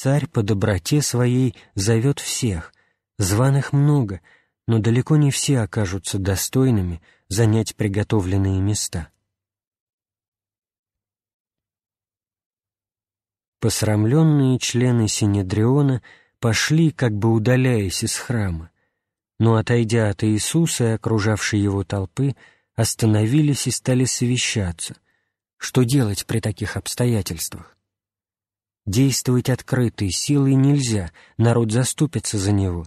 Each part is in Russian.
Царь по доброте своей зовет всех, званых много, но далеко не все окажутся достойными занять приготовленные места. Посрамленные члены Синедриона пошли, как бы удаляясь из храма, но, отойдя от Иисуса и окружавшей его толпы, остановились и стали совещаться, что делать при таких обстоятельствах. Действовать открытой силой нельзя, народ заступится за него,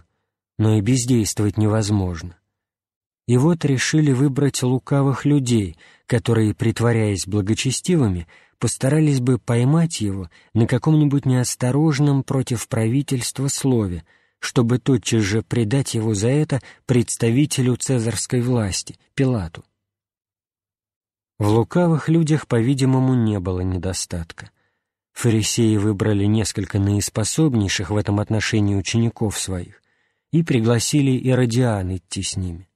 но и бездействовать невозможно. И вот решили выбрать лукавых людей, которые, притворяясь благочестивыми, постарались бы поймать его на каком-нибудь неосторожном против правительства слове, чтобы тотчас же предать его за это представителю цезарской власти, Пилату. В лукавых людях, по-видимому, не было недостатка. Фарисеи выбрали несколько наиспособнейших в этом отношении учеников своих и пригласили Иродиан идти с ними.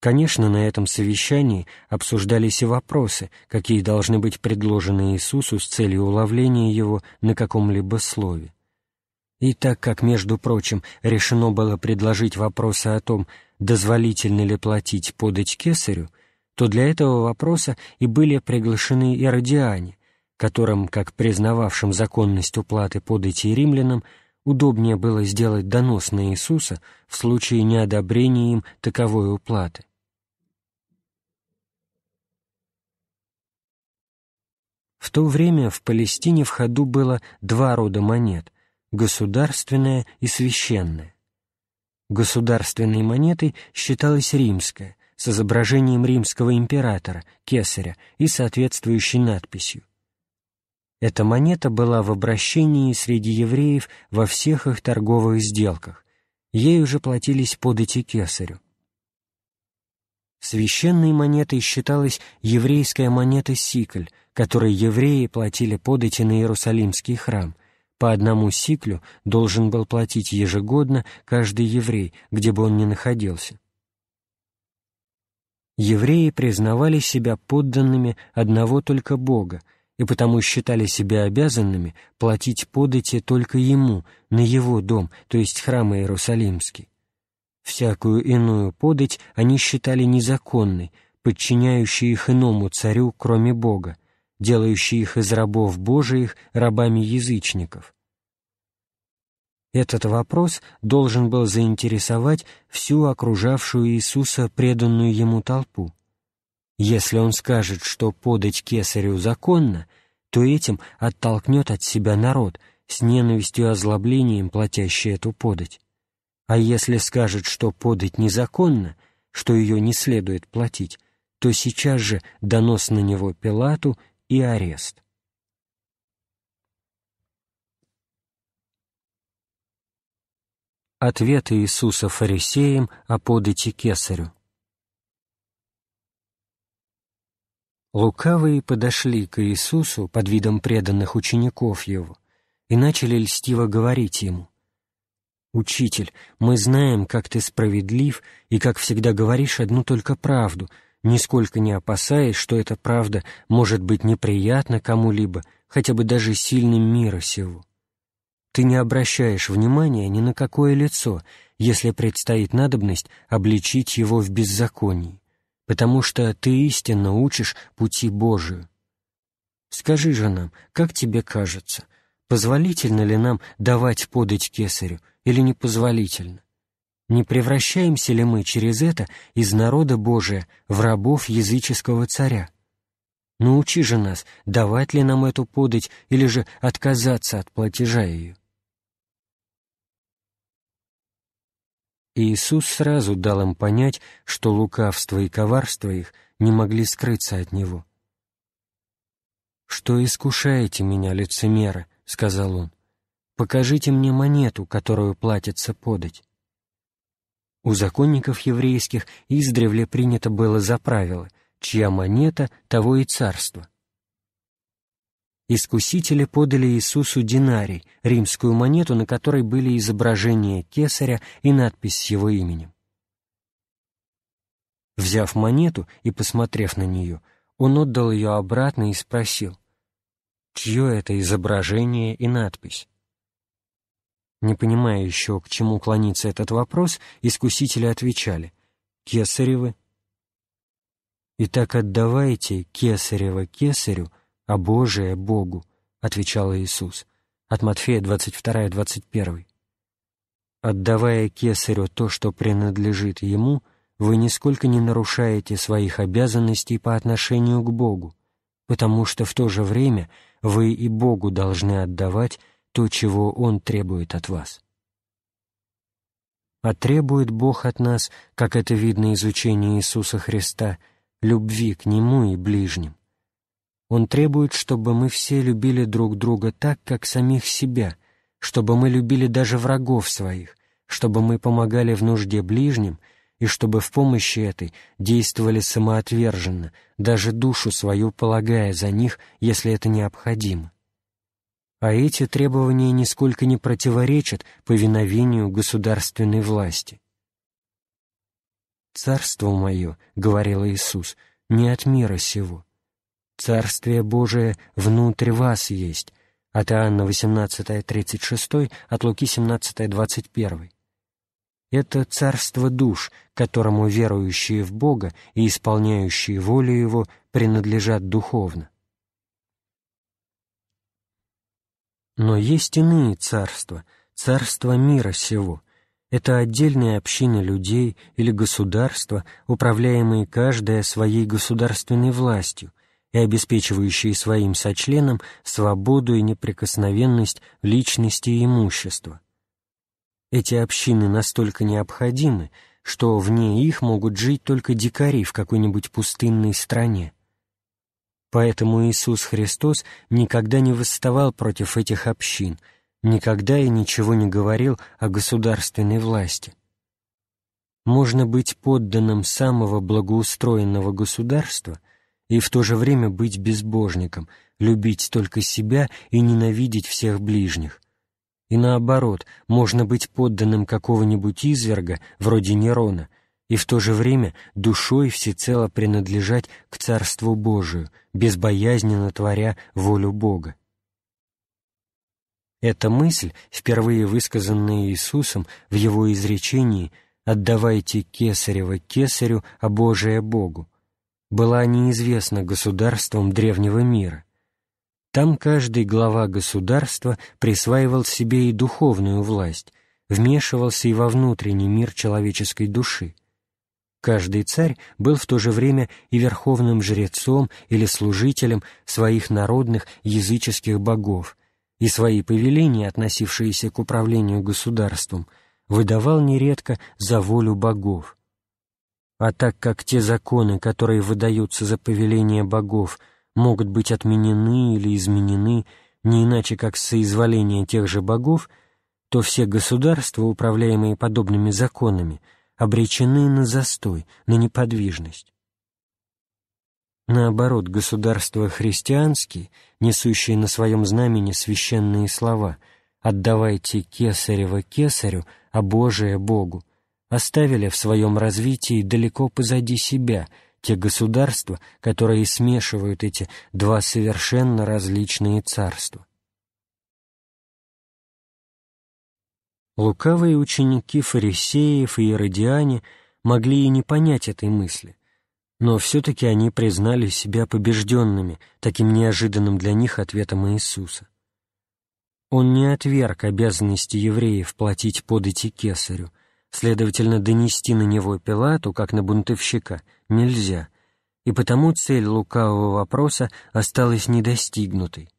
Конечно, на этом совещании обсуждались и вопросы, какие должны быть предложены Иисусу с целью уловления Его на каком-либо слове. И так как, между прочим, решено было предложить вопросы о том, дозволительно ли платить подать кесарю, то для этого вопроса и были приглашены иродиане, которым, как признававшим законность уплаты подати римлянам, удобнее было сделать донос на Иисуса в случае неодобрения им таковой уплаты. В то время в Палестине в ходу было два рода монет – государственная и священная. Государственной монетой считалась римская, с изображением римского императора, кесаря и соответствующей надписью – эта монета была в обращении среди евреев во всех их торговых сделках. Ей уже платились подати кесарю. Священной монетой считалась еврейская монета сикль, которой евреи платили подати на Иерусалимский храм. По одному сиклю должен был платить ежегодно каждый еврей, где бы он ни находился. Евреи признавали себя подданными одного только Бога — и потому считали себя обязанными платить подати только ему, на его дом, то есть храм Иерусалимский. Всякую иную подать они считали незаконной, подчиняющей их иному царю, кроме Бога, делающей их из рабов Божиих рабами язычников. Этот вопрос должен был заинтересовать всю окружавшую Иисуса преданную ему толпу. Если он скажет, что подать кесарю законно, то этим оттолкнет от себя народ, с ненавистью и озлоблением платящий эту подать. А если скажет, что подать незаконно, что ее не следует платить, то сейчас же донос на него Пилату и арест. Ответы Иисуса фарисеям о подати кесарю Лукавые подошли к Иисусу под видом преданных учеников Его и начали льстиво говорить Ему, «Учитель, мы знаем, как Ты справедлив и как всегда говоришь одну только правду, нисколько не опасаясь, что эта правда может быть неприятна кому-либо, хотя бы даже сильным мира сего. Ты не обращаешь внимания ни на какое лицо, если предстоит надобность обличить его в беззаконии потому что ты истинно учишь пути Божию. Скажи же нам, как тебе кажется, позволительно ли нам давать подать кесарю или непозволительно? Не превращаемся ли мы через это из народа Божия в рабов языческого царя? Научи же нас, давать ли нам эту подать или же отказаться от платежа ее. Иисус сразу дал им понять, что лукавство и коварство их не могли скрыться от Него. «Что искушаете меня, лицемеры?» — сказал он. «Покажите мне монету, которую платится подать». У законников еврейских издревле принято было за правило, чья монета, того и царство искусители подали Иисусу динарий, римскую монету, на которой были изображения кесаря и надпись с его именем. Взяв монету и посмотрев на нее, он отдал ее обратно и спросил, чье это изображение и надпись. Не понимая еще, к чему клонится этот вопрос, искусители отвечали «Кесаревы». «Итак отдавайте Кесарева Кесарю, а Божие — Богу», — отвечал Иисус. От Матфея 22, 21. «Отдавая кесарю то, что принадлежит ему, вы нисколько не нарушаете своих обязанностей по отношению к Богу, потому что в то же время вы и Богу должны отдавать то, чего Он требует от вас. А требует Бог от нас, как это видно из учения Иисуса Христа, любви к Нему и ближним. Он требует, чтобы мы все любили друг друга так, как самих себя, чтобы мы любили даже врагов своих, чтобы мы помогали в нужде ближним и чтобы в помощи этой действовали самоотверженно, даже душу свою полагая за них, если это необходимо. А эти требования нисколько не противоречат повиновению государственной власти. «Царство мое, — говорил Иисус, — не от мира сего, «Царствие Божие внутрь вас есть» от Иоанна 18.36 от Луки 17.21. Это царство душ, которому верующие в Бога и исполняющие волю Его принадлежат духовно. Но есть иные царства, царства мира сего. Это отдельные общины людей или государства, управляемые каждое своей государственной властью, и обеспечивающие своим сочленам свободу и неприкосновенность личности и имущества. Эти общины настолько необходимы, что вне их могут жить только дикари в какой-нибудь пустынной стране. Поэтому Иисус Христос никогда не восставал против этих общин, никогда и ничего не говорил о государственной власти. Можно быть подданным самого благоустроенного государства и в то же время быть безбожником, любить только себя и ненавидеть всех ближних. И наоборот, можно быть подданным какого-нибудь изверга, вроде Нерона, и в то же время душой всецело принадлежать к Царству Божию, безбоязненно творя волю Бога. Эта мысль, впервые высказанная Иисусом в Его изречении «Отдавайте кесарево кесарю, а Божие Богу», была неизвестна государством древнего мира. Там каждый глава государства присваивал себе и духовную власть, вмешивался и во внутренний мир человеческой души. Каждый царь был в то же время и верховным жрецом или служителем своих народных языческих богов, и свои повеления, относившиеся к управлению государством, выдавал нередко за волю богов. А так как те законы, которые выдаются за повеление богов, могут быть отменены или изменены не иначе, как с соизволения тех же богов, то все государства, управляемые подобными законами, обречены на застой, на неподвижность. Наоборот, государства христианские, несущие на своем знамени священные слова «отдавайте кесарево кесарю, а Божие — Богу», оставили в своем развитии далеко позади себя те государства, которые смешивают эти два совершенно различные царства. Лукавые ученики фарисеев и иродиане могли и не понять этой мысли, но все-таки они признали себя побежденными таким неожиданным для них ответом Иисуса. Он не отверг обязанности евреев платить подати кесарю, Следовательно, донести на него Пилату, как на бунтовщика, нельзя, и потому цель лукавого вопроса осталась недостигнутой.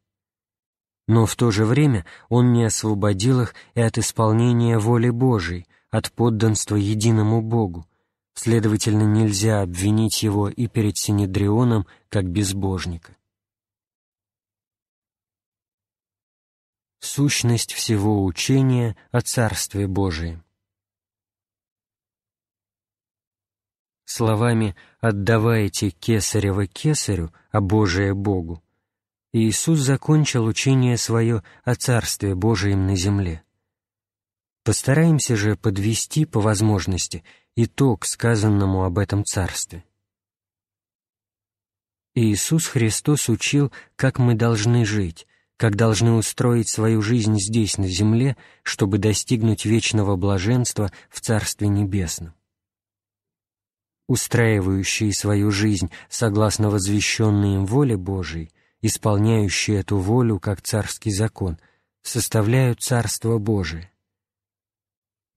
Но в то же время он не освободил их и от исполнения воли Божией, от подданства единому Богу. Следовательно, нельзя обвинить его и перед Синедрионом как безбожника. Сущность всего учения о Царстве Божием словами «отдавайте кесарево кесарю, а Божие Богу», Иисус закончил учение свое о Царстве Божием на земле. Постараемся же подвести по возможности итог сказанному об этом Царстве. Иисус Христос учил, как мы должны жить, как должны устроить свою жизнь здесь, на земле, чтобы достигнуть вечного блаженства в Царстве Небесном устраивающие свою жизнь согласно возвещенной им воле Божией, исполняющие эту волю как царский закон, составляют Царство Божие.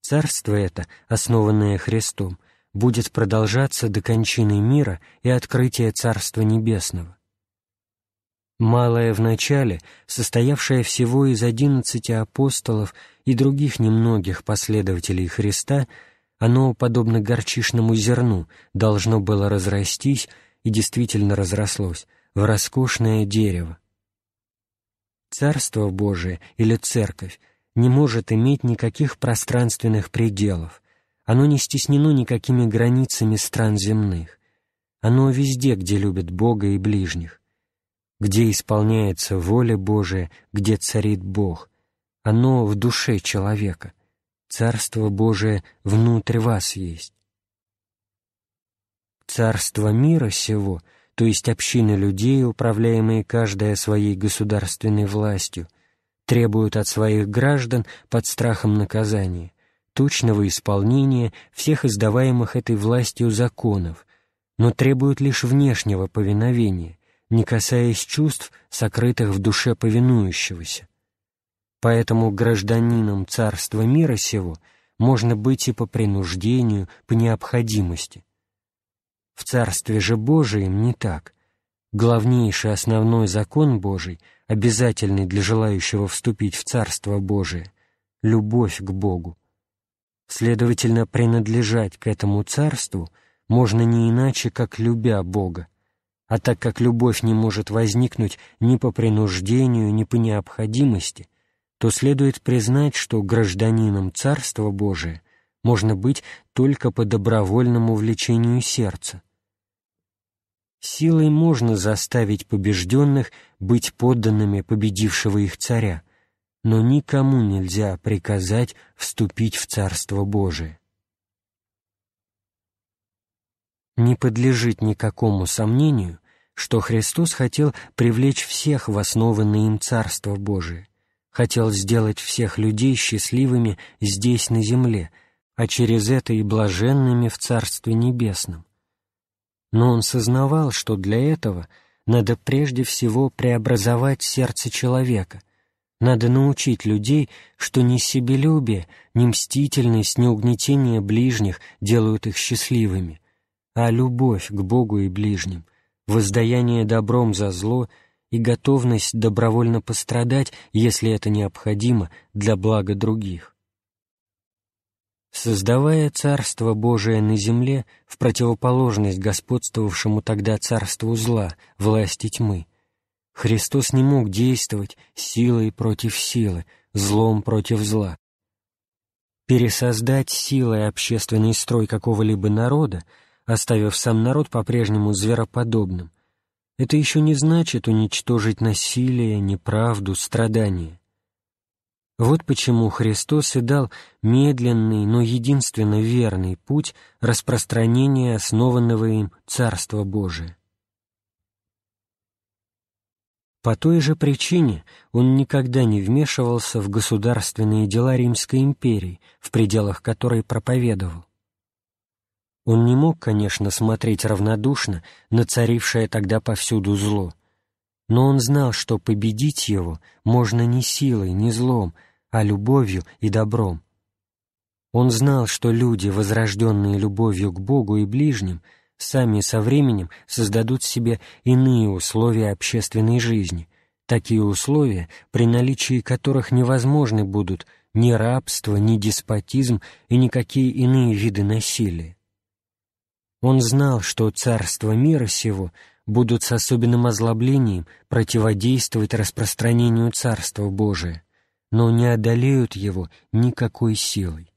Царство это, основанное Христом, будет продолжаться до кончины мира и открытия Царства Небесного. Малое в начале, состоявшее всего из одиннадцати апостолов и других немногих последователей Христа – оно, подобно горчишному зерну, должно было разрастись и действительно разрослось в роскошное дерево. Царство Божие или Церковь не может иметь никаких пространственных пределов. Оно не стеснено никакими границами стран земных. Оно везде, где любит Бога и ближних. Где исполняется воля Божия, где царит Бог. Оно в душе человека — Царство Божие внутрь вас есть. Царство мира сего, то есть общины людей, управляемые каждая своей государственной властью, требуют от своих граждан под страхом наказания точного исполнения всех издаваемых этой властью законов, но требуют лишь внешнего повиновения, не касаясь чувств, сокрытых в душе повинующегося, Поэтому гражданином царства мира сего можно быть и по принуждению, по необходимости. В царстве же Божием не так. Главнейший основной закон Божий, обязательный для желающего вступить в царство Божие — любовь к Богу. Следовательно, принадлежать к этому царству можно не иначе, как любя Бога. А так как любовь не может возникнуть ни по принуждению, ни по необходимости, то следует признать, что гражданином Царства Божия можно быть только по добровольному влечению сердца. Силой можно заставить побежденных быть подданными победившего их царя, но никому нельзя приказать вступить в Царство Божие. Не подлежит никакому сомнению, что Христос хотел привлечь всех в основанное им Царство Божие, хотел сделать всех людей счастливыми здесь, на земле, а через это и блаженными в Царстве Небесном. Но он сознавал, что для этого надо прежде всего преобразовать сердце человека, надо научить людей, что не себелюбие, не мстительность, не угнетение ближних делают их счастливыми, а любовь к Богу и ближним, воздаяние добром за зло — и готовность добровольно пострадать, если это необходимо, для блага других. Создавая Царство Божие на земле в противоположность господствовавшему тогда Царству зла, власти тьмы, Христос не мог действовать силой против силы, злом против зла. Пересоздать силой общественный строй какого-либо народа, оставив сам народ по-прежнему звероподобным – это еще не значит уничтожить насилие, неправду, страдания. Вот почему Христос и дал медленный, но единственно верный путь распространения основанного им Царства Божия. По той же причине он никогда не вмешивался в государственные дела Римской империи, в пределах которой проповедовал. Он не мог, конечно, смотреть равнодушно на царившее тогда повсюду зло, но он знал, что победить его можно не силой, не злом, а любовью и добром. Он знал, что люди, возрожденные любовью к Богу и ближним, сами со временем создадут себе иные условия общественной жизни, такие условия, при наличии которых невозможны будут ни рабство, ни деспотизм и никакие иные виды насилия. Он знал, что царство мира сего будут с особенным озлоблением противодействовать распространению Царства Божия, но не одолеют его никакой силой.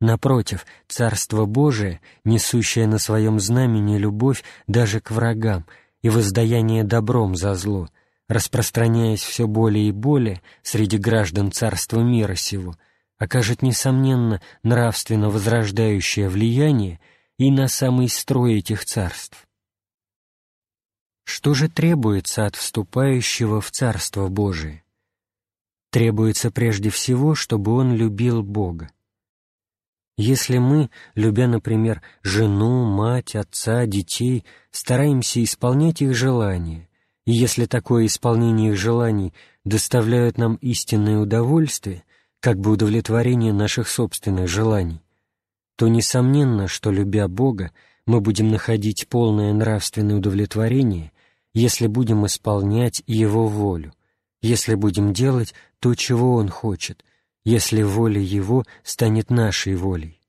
Напротив, Царство Божие, несущее на своем знамени любовь даже к врагам и воздаяние добром за зло, распространяясь все более и более среди граждан Царства мира сего, окажет, несомненно, нравственно возрождающее влияние – и на самый строй этих царств. Что же требуется от вступающего в Царство Божие? Требуется прежде всего, чтобы он любил Бога. Если мы, любя, например, жену, мать, отца, детей, стараемся исполнять их желания, и если такое исполнение их желаний доставляет нам истинное удовольствие, как бы удовлетворение наших собственных желаний, то несомненно, что, любя Бога, мы будем находить полное нравственное удовлетворение, если будем исполнять Его волю, если будем делать то, чего Он хочет, если воля Его станет нашей волей.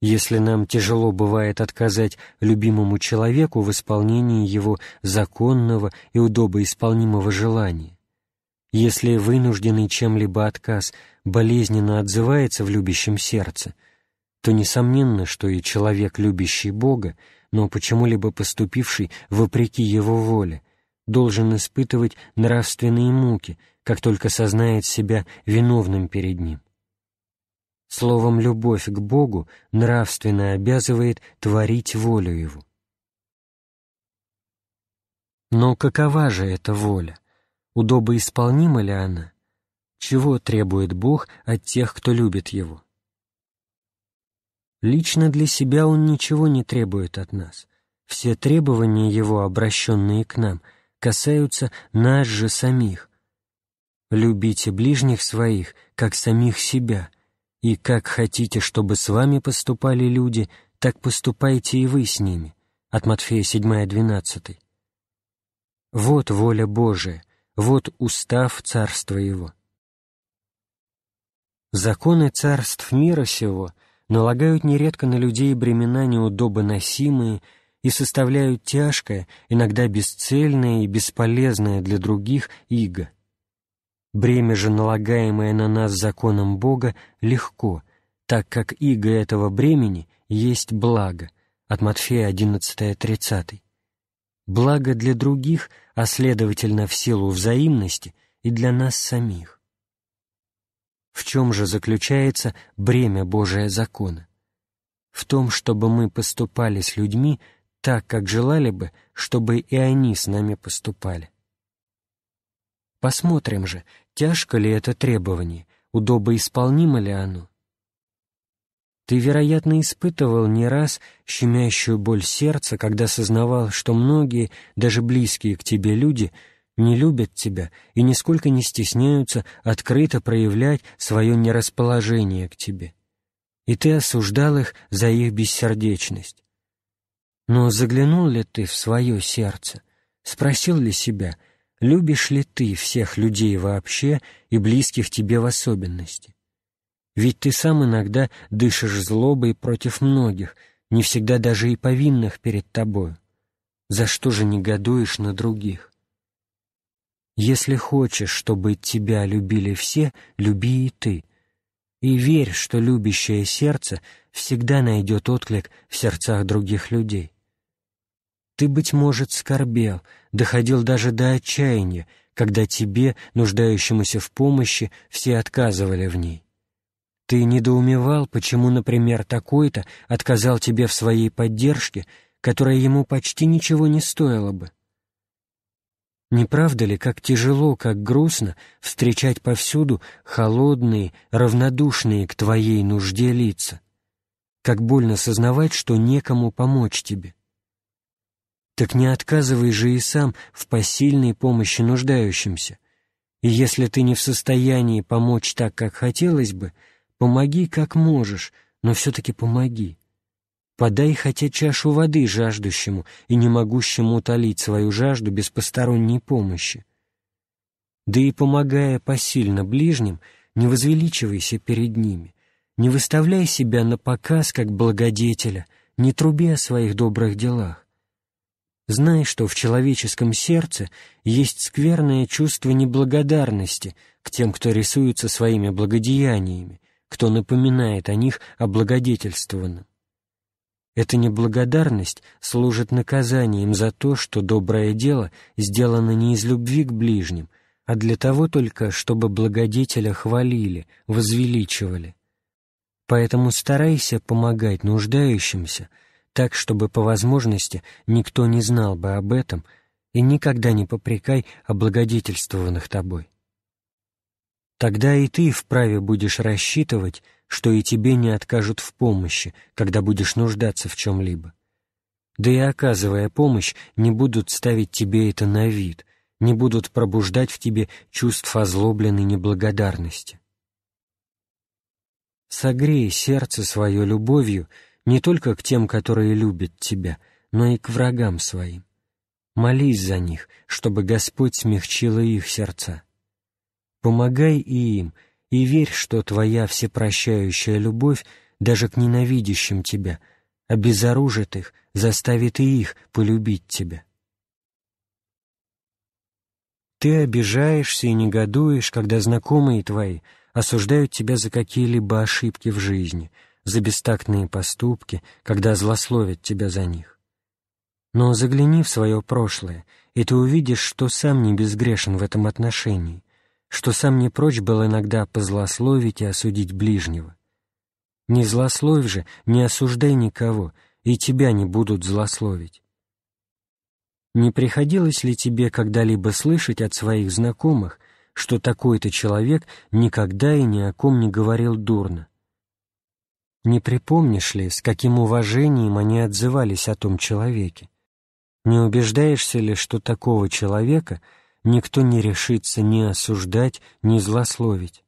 Если нам тяжело бывает отказать любимому человеку в исполнении его законного и удобоисполнимого желания, если вынужденный чем-либо отказ болезненно отзывается в любящем сердце – то несомненно, что и человек, любящий Бога, но почему-либо поступивший вопреки Его воле, должен испытывать нравственные муки, как только сознает себя виновным перед Ним. Словом, любовь к Богу нравственно обязывает творить волю Его. Но какова же эта воля? Удобоисполнима ли она? Чего требует Бог от тех, кто любит Его? Лично для себя он ничего не требует от нас. Все требования его, обращенные к нам, касаются нас же самих. «Любите ближних своих, как самих себя», и как хотите, чтобы с вами поступали люди, так поступайте и вы с ними. От Матфея 7, 12. Вот воля Божия, вот устав Царства Его. Законы царств мира сего налагают нередко на людей бремена неудобоносимые и составляют тяжкое, иногда бесцельное и бесполезное для других иго. Бремя же, налагаемое на нас законом Бога, легко, так как иго этого бремени есть благо. От Матфея 11.30. Благо для других, а следовательно в силу взаимности и для нас самих. В чем же заключается бремя Божия закона? В том, чтобы мы поступали с людьми так, как желали бы, чтобы и они с нами поступали. Посмотрим же, тяжко ли это требование, удобоисполнимо ли оно. Ты, вероятно, испытывал не раз щемящую боль сердца, когда сознавал, что многие, даже близкие к тебе люди — не любят тебя и нисколько не стесняются открыто проявлять свое нерасположение к тебе. И ты осуждал их за их бессердечность. Но заглянул ли ты в свое сердце, спросил ли себя, любишь ли ты всех людей вообще и близких тебе в особенности? Ведь ты сам иногда дышишь злобой против многих, не всегда даже и повинных перед тобою. За что же негодуешь на других? Если хочешь, чтобы тебя любили все, люби и ты. И верь, что любящее сердце всегда найдет отклик в сердцах других людей. Ты, быть может, скорбел, доходил даже до отчаяния, когда тебе, нуждающемуся в помощи, все отказывали в ней. Ты недоумевал, почему, например, такой-то отказал тебе в своей поддержке, которая ему почти ничего не стоила бы. Не правда ли, как тяжело, как грустно встречать повсюду холодные, равнодушные к твоей нужде лица? Как больно сознавать, что некому помочь тебе. Так не отказывай же и сам в посильной помощи нуждающимся. И если ты не в состоянии помочь так, как хотелось бы, помоги, как можешь, но все-таки помоги. Подай хотя чашу воды жаждущему и не могущему утолить свою жажду без посторонней помощи. Да и помогая посильно ближним, не возвеличивайся перед ними, не выставляй себя на показ как благодетеля, не труби о своих добрых делах. Знай, что в человеческом сердце есть скверное чувство неблагодарности к тем, кто рисуется своими благодеяниями, кто напоминает о них облагодетельствованным. Эта неблагодарность служит наказанием за то, что доброе дело сделано не из любви к ближним, а для того только, чтобы благодетеля хвалили, возвеличивали. Поэтому старайся помогать нуждающимся так, чтобы по возможности никто не знал бы об этом, и никогда не попрекай облагодетельствованных тобой. Тогда и ты вправе будешь рассчитывать, что и тебе не откажут в помощи, когда будешь нуждаться в чем-либо. Да и оказывая помощь, не будут ставить тебе это на вид, не будут пробуждать в тебе чувств озлобленной неблагодарности. Согрей сердце свое любовью не только к тем, которые любят тебя, но и к врагам своим. Молись за них, чтобы Господь смягчил их сердца. Помогай и им — и верь, что твоя всепрощающая любовь даже к ненавидящим тебя обезоружит их, заставит и их полюбить тебя. Ты обижаешься и негодуешь, когда знакомые твои осуждают тебя за какие-либо ошибки в жизни, за бестактные поступки, когда злословят тебя за них. Но загляни в свое прошлое, и ты увидишь, что сам не безгрешен в этом отношении, что сам не прочь был иногда позлословить и осудить ближнего. Не злословь же, не осуждай никого, и тебя не будут злословить. Не приходилось ли тебе когда-либо слышать от своих знакомых, что такой-то человек никогда и ни о ком не говорил дурно? Не припомнишь ли, с каким уважением они отзывались о том человеке? Не убеждаешься ли, что такого человека — никто не решится ни осуждать, ни злословить.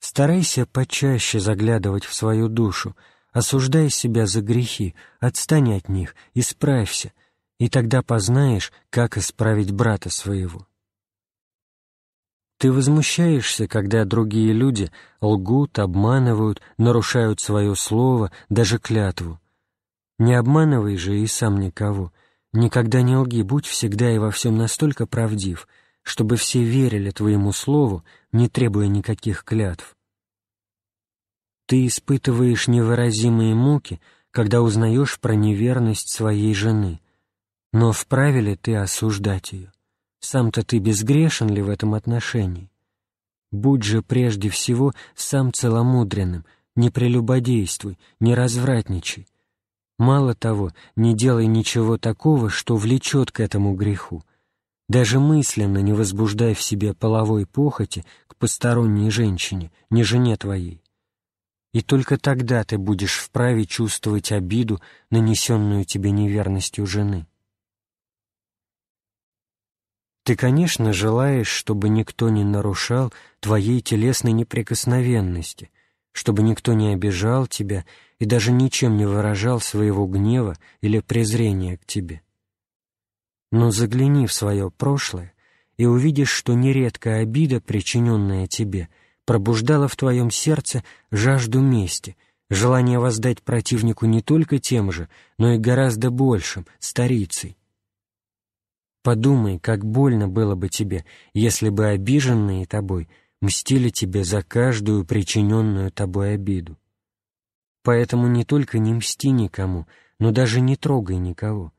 Старайся почаще заглядывать в свою душу, осуждай себя за грехи, отстань от них, исправься, и тогда познаешь, как исправить брата своего. Ты возмущаешься, когда другие люди лгут, обманывают, нарушают свое слово, даже клятву. Не обманывай же и сам никого — Никогда не лги, будь всегда и во всем настолько правдив, чтобы все верили Твоему Слову, не требуя никаких клятв. Ты испытываешь невыразимые муки, когда узнаешь про неверность своей жены, но вправе ли ты осуждать ее? Сам-то ты безгрешен ли в этом отношении? Будь же прежде всего сам целомудренным, не прелюбодействуй, не развратничай, Мало того, не делай ничего такого, что влечет к этому греху. Даже мысленно не возбуждай в себе половой похоти к посторонней женщине, не жене твоей. И только тогда ты будешь вправе чувствовать обиду, нанесенную тебе неверностью жены. Ты, конечно, желаешь, чтобы никто не нарушал твоей телесной неприкосновенности, чтобы никто не обижал тебя и даже ничем не выражал своего гнева или презрения к тебе. Но загляни в свое прошлое и увидишь, что нередко обида, причиненная тебе, пробуждала в твоем сердце жажду мести, желание воздать противнику не только тем же, но и гораздо большим, старицей. Подумай, как больно было бы тебе, если бы обиженные тобой мстили тебе за каждую причиненную тобой обиду. Поэтому не только не мсти никому, но даже не трогай никого.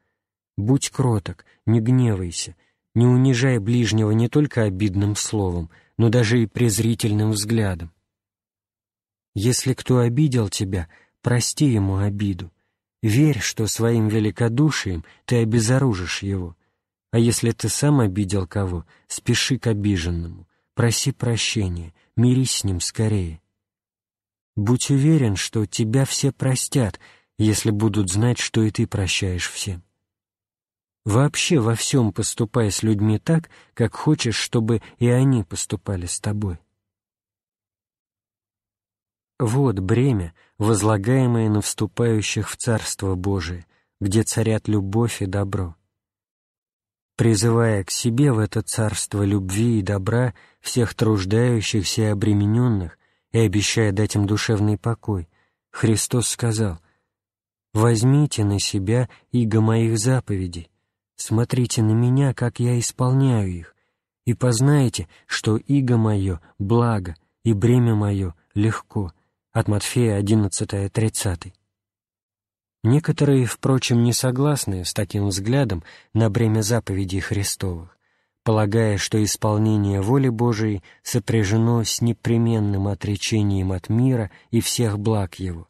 Будь кроток, не гневайся, не унижай ближнего не только обидным словом, но даже и презрительным взглядом. Если кто обидел тебя, прости ему обиду. Верь, что своим великодушием ты обезоружишь его. А если ты сам обидел кого, спеши к обиженному, проси прощения, мирись с ним скорее. Будь уверен, что тебя все простят, если будут знать, что и ты прощаешь всем. Вообще во всем поступай с людьми так, как хочешь, чтобы и они поступали с тобой. Вот бремя, возлагаемое на вступающих в Царство Божие, где царят любовь и добро. Призывая к себе в это царство любви и добра всех труждающихся и обремененных, и обещая дать им душевный покой, Христос сказал «Возьмите на себя иго моих заповедей, смотрите на меня, как я исполняю их, и познаете, что иго мое — благо, и бремя мое — легко» от Матфея 11.30. Некоторые, впрочем, не согласны с таким взглядом на бремя заповедей Христовых полагая, что исполнение воли Божией сопряжено с непременным отречением от мира и всех благ его.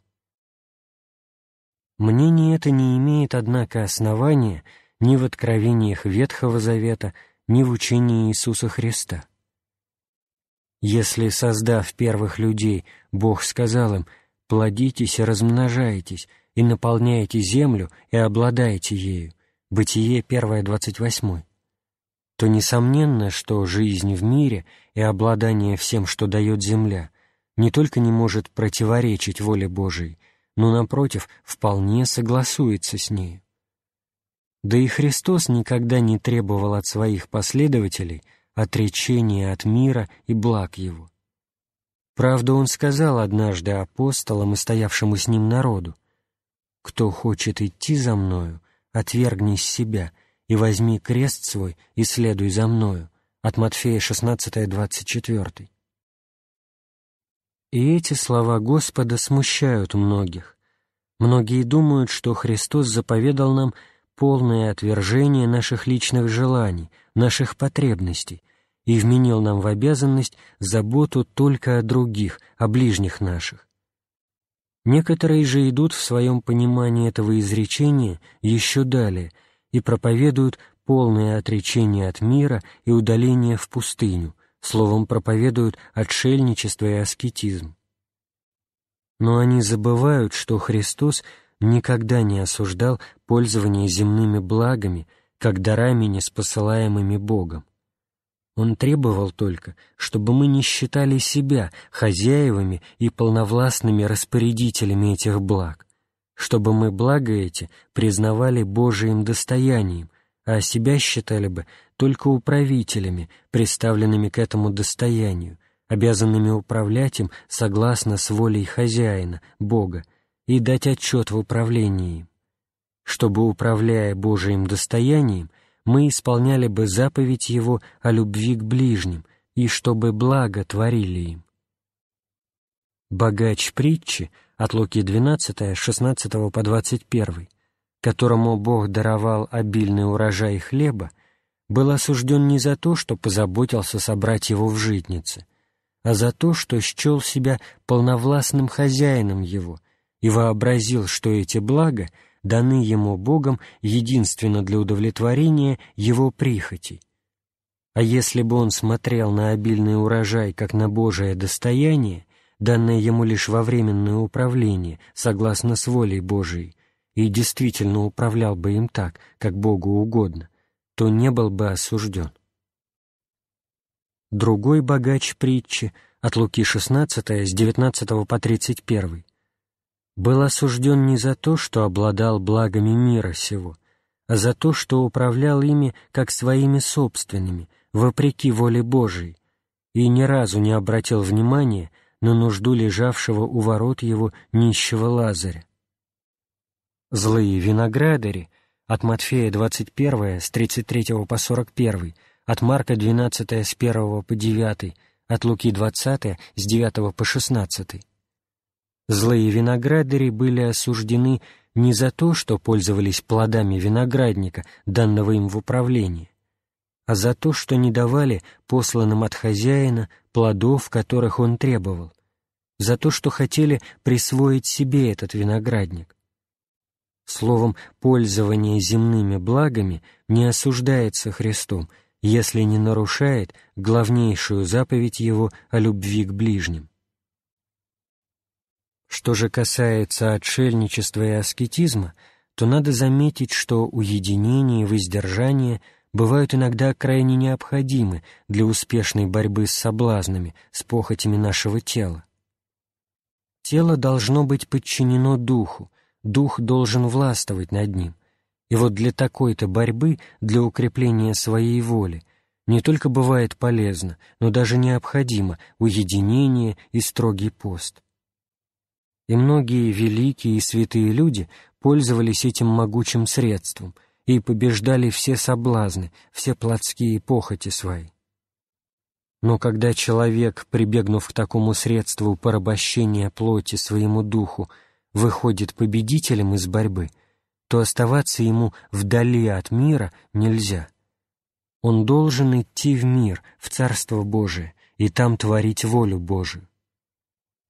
Мнение это не имеет, однако, основания ни в откровениях Ветхого Завета, ни в учении Иисуса Христа. Если, создав первых людей, Бог сказал им «плодитесь и размножайтесь, и наполняйте землю и обладайте ею» Бытие 1.28, то несомненно, что жизнь в мире и обладание всем, что дает земля, не только не может противоречить воле Божией, но, напротив, вполне согласуется с ней. Да и Христос никогда не требовал от своих последователей отречения от мира и благ его. Правда, он сказал однажды апостолам и стоявшему с ним народу, «Кто хочет идти за Мною, отвергнись себя — и возьми крест свой и следуй за мною» от Матфея 16:24. И эти слова Господа смущают многих. Многие думают, что Христос заповедал нам полное отвержение наших личных желаний, наших потребностей, и вменил нам в обязанность заботу только о других, о ближних наших. Некоторые же идут в своем понимании этого изречения еще далее – и проповедуют полное отречение от мира и удаление в пустыню, словом, проповедуют отшельничество и аскетизм. Но они забывают, что Христос никогда не осуждал пользование земными благами, как дарами, неспосылаемыми Богом. Он требовал только, чтобы мы не считали себя хозяевами и полновластными распорядителями этих благ, чтобы мы благо эти признавали Божиим достоянием, а себя считали бы только управителями, представленными к этому достоянию, обязанными управлять им согласно с волей хозяина, Бога, и дать отчет в управлении им. Чтобы, управляя Божиим достоянием, мы исполняли бы заповедь Его о любви к ближним и чтобы благо творили им. Богач притчи — от Луки 12, 16 по 21, которому Бог даровал обильный урожай хлеба, был осужден не за то, что позаботился собрать его в житнице, а за то, что счел себя полновластным хозяином его и вообразил, что эти блага даны ему Богом единственно для удовлетворения его прихотей. А если бы он смотрел на обильный урожай как на Божие достояние, данное ему лишь во временное управление, согласно с волей Божией, и действительно управлял бы им так, как Богу угодно, то не был бы осужден. Другой богач притчи от Луки 16, с 19 по 31, был осужден не за то, что обладал благами мира сего, а за то, что управлял ими как своими собственными, вопреки воле Божией, и ни разу не обратил внимания на нужду лежавшего у ворот его нищего Лазаря. Злые виноградари от Матфея 21 с 33 по 41, от Марка 12 с 1 по 9, от Луки 20 с 9 по 16. Злые виноградари были осуждены не за то, что пользовались плодами виноградника, данного им в управлении, а за то, что не давали посланным от хозяина плодов, которых он требовал, за то, что хотели присвоить себе этот виноградник. Словом, пользование земными благами не осуждается Христом, если не нарушает главнейшую заповедь Его о любви к ближним. Что же касается отшельничества и аскетизма, то надо заметить, что уединение и воздержание – бывают иногда крайне необходимы для успешной борьбы с соблазнами, с похотями нашего тела. Тело должно быть подчинено духу, дух должен властвовать над ним. И вот для такой-то борьбы, для укрепления своей воли, не только бывает полезно, но даже необходимо уединение и строгий пост. И многие великие и святые люди пользовались этим могучим средством – и побеждали все соблазны, все плотские похоти свои. Но когда человек, прибегнув к такому средству порабощения плоти своему духу, выходит победителем из борьбы, то оставаться ему вдали от мира нельзя. Он должен идти в мир, в Царство Божие, и там творить волю Божию.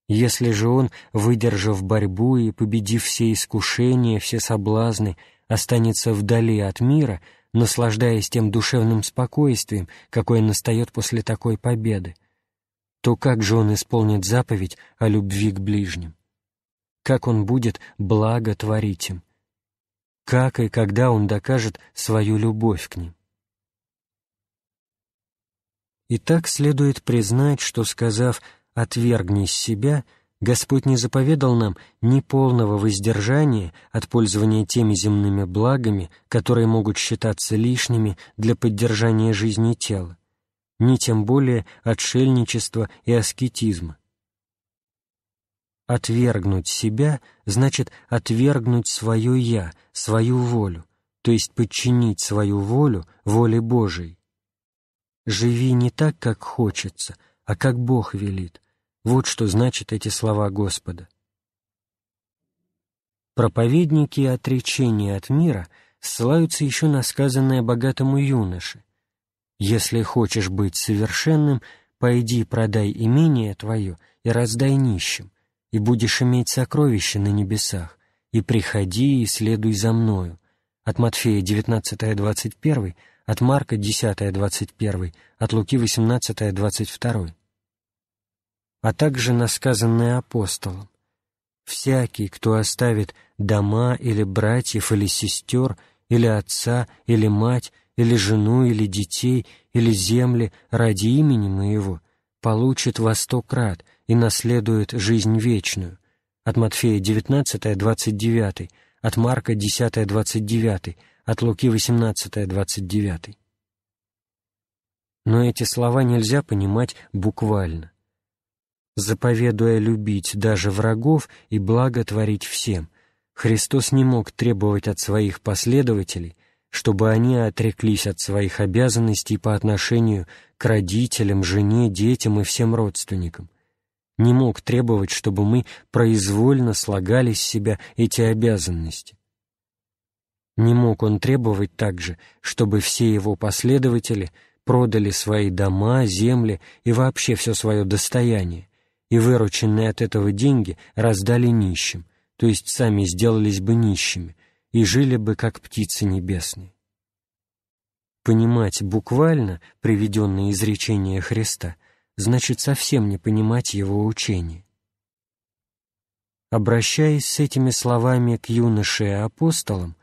Если же он, выдержав борьбу и победив все искушения, все соблазны, останется вдали от мира, наслаждаясь тем душевным спокойствием, какое настает после такой победы, то как же он исполнит заповедь о любви к ближним? Как он будет благотворить им? Как и когда он докажет свою любовь к ним? Итак, следует признать, что, сказав «отвергнись себя», Господь не заповедал нам ни полного воздержания от пользования теми земными благами, которые могут считаться лишними для поддержания жизни тела, ни тем более отшельничества и аскетизма. Отвергнуть себя значит отвергнуть свое «я», свою волю, то есть подчинить свою волю воле Божией. «Живи не так, как хочется, а как Бог велит», вот что значат эти слова Господа. Проповедники отречения от мира ссылаются еще на сказанное богатому юноше. «Если хочешь быть совершенным, пойди продай имение твое и раздай нищим, и будешь иметь сокровища на небесах, и приходи и следуй за мною». От Матфея 19-21, от Марка 10-21, от Луки 18-22 а также на сказанное апостолом. «Всякий, кто оставит дома или братьев или сестер, или отца, или мать, или жену, или детей, или земли ради имени моего, получит во сто крат и наследует жизнь вечную». От Матфея 19, 29, от Марка 10, 29, от Луки 18, 29. Но эти слова нельзя понимать буквально заповедуя любить даже врагов и благотворить всем, Христос не мог требовать от своих последователей, чтобы они отреклись от своих обязанностей по отношению к родителям, жене, детям и всем родственникам. Не мог требовать, чтобы мы произвольно слагали с себя эти обязанности. Не мог он требовать также, чтобы все его последователи продали свои дома, земли и вообще все свое достояние, и вырученные от этого деньги раздали нищим, то есть сами сделались бы нищими, и жили бы, как птицы небесные. Понимать буквально приведенное изречение Христа значит совсем не понимать его учение. Обращаясь с этими словами к юноше и апостолам,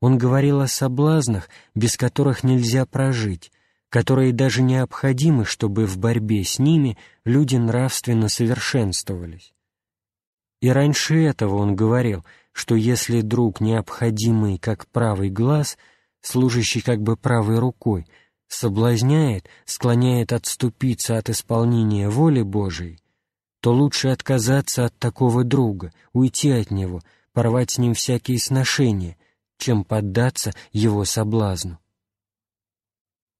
он говорил о соблазнах, без которых нельзя прожить, которые даже необходимы, чтобы в борьбе с ними люди нравственно совершенствовались. И раньше этого он говорил, что если друг необходимый как правый глаз, служащий как бы правой рукой, соблазняет, склоняет отступиться от исполнения воли Божией, то лучше отказаться от такого друга, уйти от него, порвать с ним всякие сношения, чем поддаться его соблазну.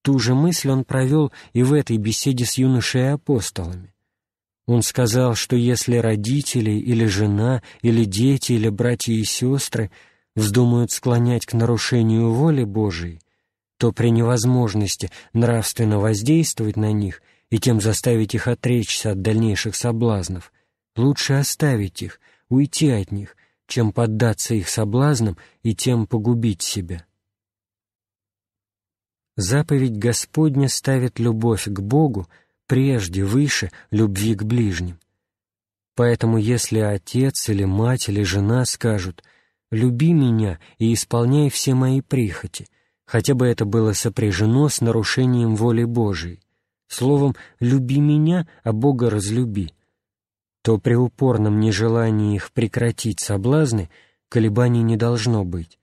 Ту же мысль он провел и в этой беседе с юношей-апостолами. Он сказал, что если родители или жена, или дети, или братья и сестры вздумают склонять к нарушению воли Божией, то при невозможности нравственно воздействовать на них и тем заставить их отречься от дальнейших соблазнов, лучше оставить их, уйти от них, чем поддаться их соблазнам и тем погубить себя. Заповедь Господня ставит любовь к Богу прежде, выше любви к ближним. Поэтому если отец или мать или жена скажут «люби меня и исполняй все мои прихоти», хотя бы это было сопряжено с нарушением воли Божией, словом «люби меня, а Бога разлюби», то при упорном нежелании их прекратить соблазны колебаний не должно быть.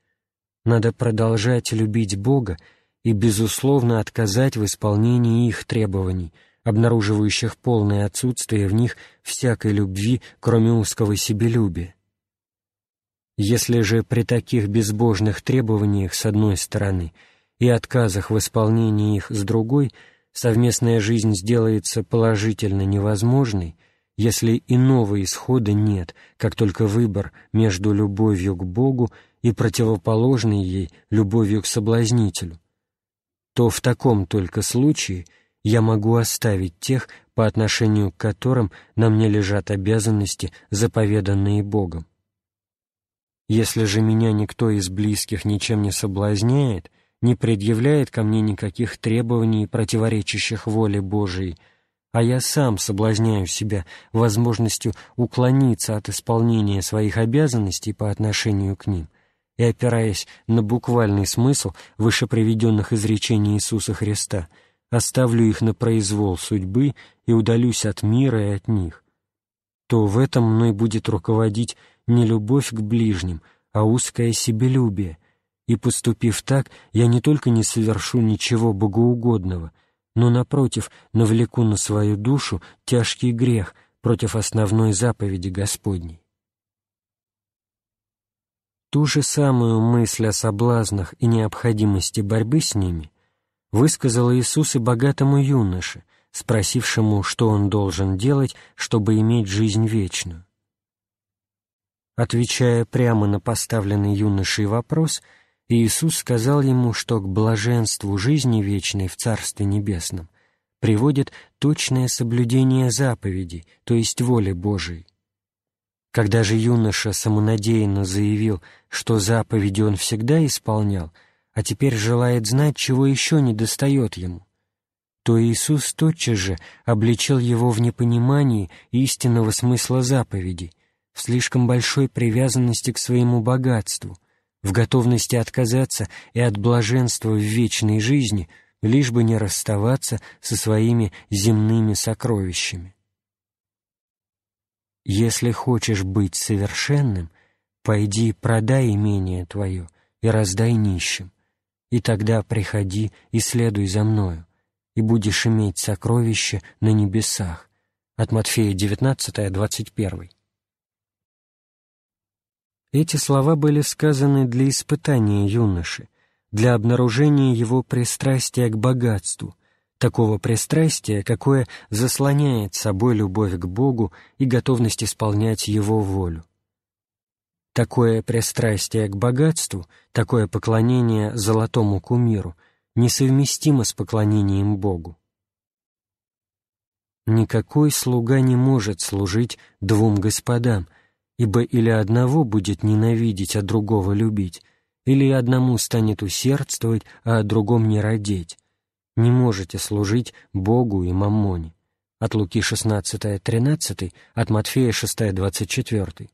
Надо продолжать любить Бога и, безусловно, отказать в исполнении их требований, обнаруживающих полное отсутствие в них всякой любви, кроме узкого себелюбия. Если же при таких безбожных требованиях с одной стороны и отказах в исполнении их с другой совместная жизнь сделается положительно невозможной, если иного исхода нет, как только выбор между любовью к Богу и противоположной ей любовью к соблазнителю, то в таком только случае я могу оставить тех, по отношению к которым на мне лежат обязанности, заповеданные Богом. Если же меня никто из близких ничем не соблазняет, не предъявляет ко мне никаких требований, противоречащих воле Божией, а я сам соблазняю себя возможностью уклониться от исполнения своих обязанностей по отношению к ним — и опираясь на буквальный смысл вышеприведенных изречений Иисуса Христа, оставлю их на произвол судьбы и удалюсь от мира и от них, то в этом мной будет руководить не любовь к ближним, а узкое себелюбие, и, поступив так, я не только не совершу ничего богоугодного, но, напротив, навлеку на свою душу тяжкий грех против основной заповеди Господней. Ту же самую мысль о соблазнах и необходимости борьбы с ними высказал Иисус и богатому юноше, спросившему, что он должен делать, чтобы иметь жизнь вечную. Отвечая прямо на поставленный юношей вопрос, Иисус сказал ему, что к блаженству жизни вечной в Царстве Небесном приводит точное соблюдение заповедей, то есть воли Божией, когда же юноша самонадеянно заявил, что заповеди он всегда исполнял, а теперь желает знать, чего еще не достает ему, то Иисус тотчас же обличил его в непонимании истинного смысла заповеди, в слишком большой привязанности к своему богатству, в готовности отказаться и от блаженства в вечной жизни, лишь бы не расставаться со своими земными сокровищами. «Если хочешь быть совершенным, пойди продай имение твое и раздай нищим, и тогда приходи и следуй за мною, и будешь иметь сокровище на небесах». От Матфея 19:21. Эти слова были сказаны для испытания юноши, для обнаружения его пристрастия к богатству, такого пристрастия, какое заслоняет собой любовь к Богу и готовность исполнять Его волю. Такое пристрастие к богатству, такое поклонение золотому кумиру несовместимо с поклонением Богу. Никакой слуга не может служить двум господам, ибо или одного будет ненавидеть, а другого любить, или одному станет усердствовать, а о другом не родить не можете служить Богу и Маммоне. От Луки 16.13, от Матфея 6.24.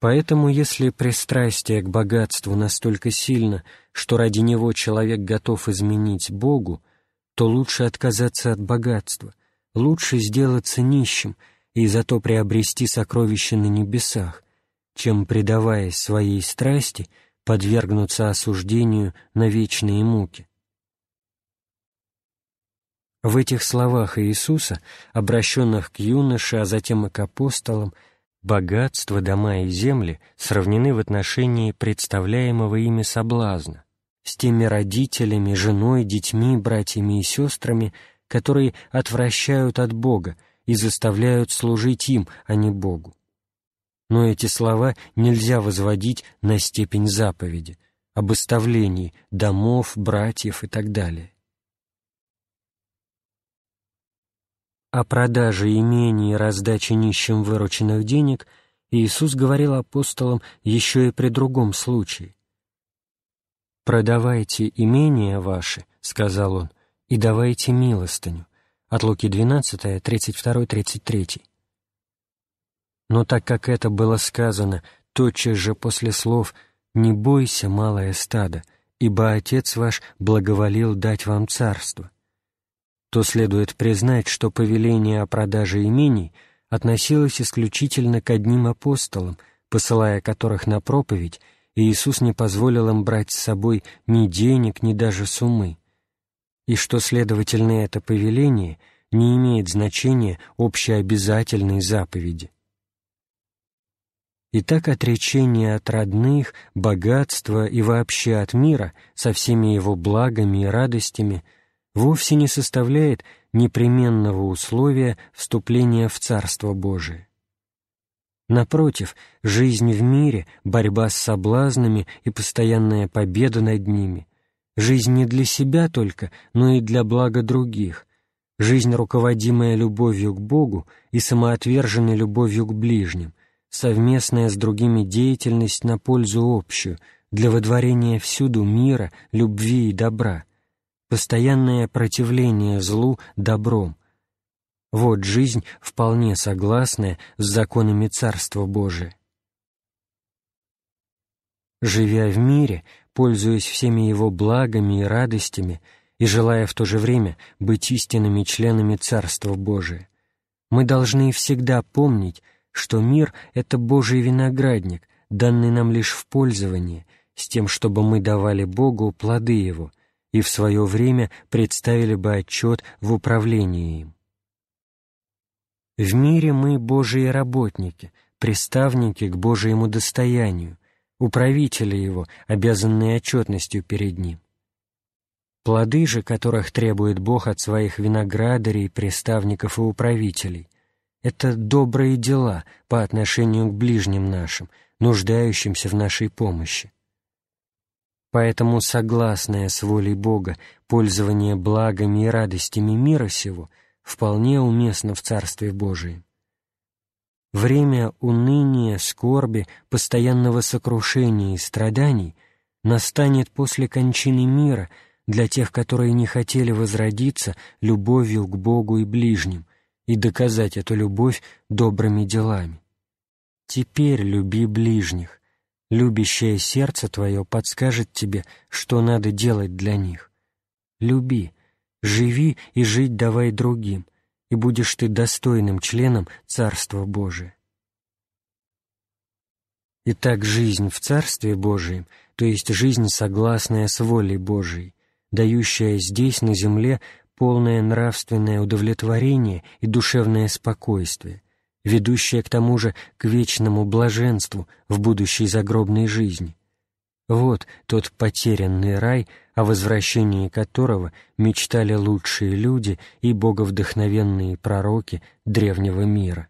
Поэтому, если пристрастие к богатству настолько сильно, что ради него человек готов изменить Богу, то лучше отказаться от богатства, лучше сделаться нищим и зато приобрести сокровища на небесах, чем, предаваясь своей страсти, — подвергнуться осуждению на вечные муки. В этих словах Иисуса, обращенных к юноше, а затем и к апостолам, богатство, дома и земли сравнены в отношении представляемого ими соблазна с теми родителями, женой, детьми, братьями и сестрами, которые отвращают от Бога и заставляют служить им, а не Богу но эти слова нельзя возводить на степень заповеди, об оставлении домов, братьев и так далее. О продаже имений и раздаче нищим вырученных денег Иисус говорил апостолам еще и при другом случае. «Продавайте имения ваши, — сказал он, — и давайте милостыню» от Луки 12, 32, 33. Но так как это было сказано тотчас же после слов «Не бойся, малое стадо, ибо Отец ваш благоволил дать вам царство», то следует признать, что повеление о продаже имений относилось исключительно к одним апостолам, посылая которых на проповедь, и Иисус не позволил им брать с собой ни денег, ни даже суммы, и что, следовательно, это повеление не имеет значения общеобязательной заповеди. Итак, отречение от родных, богатства и вообще от мира со всеми его благами и радостями вовсе не составляет непременного условия вступления в Царство Божие. Напротив, жизнь в мире, борьба с соблазнами и постоянная победа над ними, жизнь не для себя только, но и для блага других, жизнь, руководимая любовью к Богу и самоотверженной любовью к ближним, совместная с другими деятельность на пользу общую, для водворения всюду мира, любви и добра, постоянное противление злу добром. Вот жизнь, вполне согласная с законами Царства Божия. Живя в мире, пользуясь всеми его благами и радостями, и желая в то же время быть истинными членами Царства Божия, мы должны всегда помнить, что мир — это Божий виноградник, данный нам лишь в пользование, с тем, чтобы мы давали Богу плоды его и в свое время представили бы отчет в управлении им. В мире мы Божьи работники, приставники к Божьему достоянию, управители его, обязанные отчетностью перед ним. Плоды же, которых требует Бог от своих виноградарей, приставников и управителей, это добрые дела по отношению к ближним нашим, нуждающимся в нашей помощи. Поэтому согласное с волей Бога пользование благами и радостями мира сего вполне уместно в Царстве Божием. Время уныния, скорби, постоянного сокрушения и страданий настанет после кончины мира для тех, которые не хотели возродиться любовью к Богу и ближним – и доказать эту любовь добрыми делами. Теперь люби ближних. Любящее сердце твое подскажет тебе, что надо делать для них. Люби, живи и жить давай другим, и будешь ты достойным членом Царства Божия. Итак, жизнь в Царстве Божием, то есть жизнь, согласная с волей Божией, дающая здесь, на земле, полное нравственное удовлетворение и душевное спокойствие, ведущее к тому же к вечному блаженству в будущей загробной жизни. Вот тот потерянный рай, о возвращении которого мечтали лучшие люди и боговдохновенные пророки древнего мира.